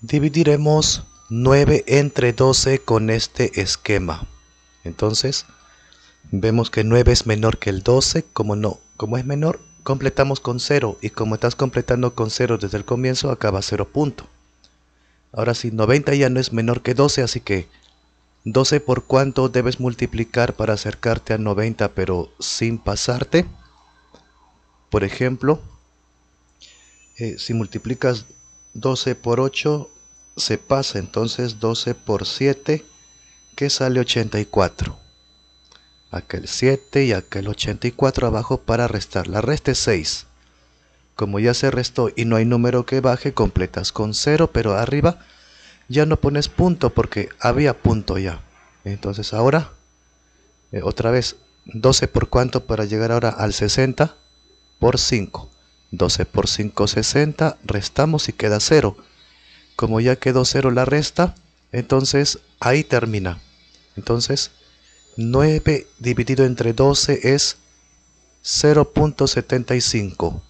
Dividiremos 9 entre 12 con este esquema. Entonces, vemos que 9 es menor que el 12, como, no, como es menor, completamos con 0 y como estás completando con 0 desde el comienzo, acaba 0 punto. Ahora sí, 90 ya no es menor que 12, así que 12 por cuánto debes multiplicar para acercarte a 90 pero sin pasarte. Por ejemplo, eh, si multiplicas 12 por 8 se pasa, entonces 12 por 7 que sale 84. Aquel 7 y aquel 84 abajo para restar. La resta es 6. Como ya se restó y no hay número que baje, completas con 0, pero arriba ya no pones punto porque había punto ya. Entonces ahora, eh, otra vez, 12 por cuánto para llegar ahora al 60 por 5. 12 por 5, 60, restamos y queda 0. Como ya quedó 0 la resta, entonces ahí termina. Entonces, 9 dividido entre 12 es 0.75.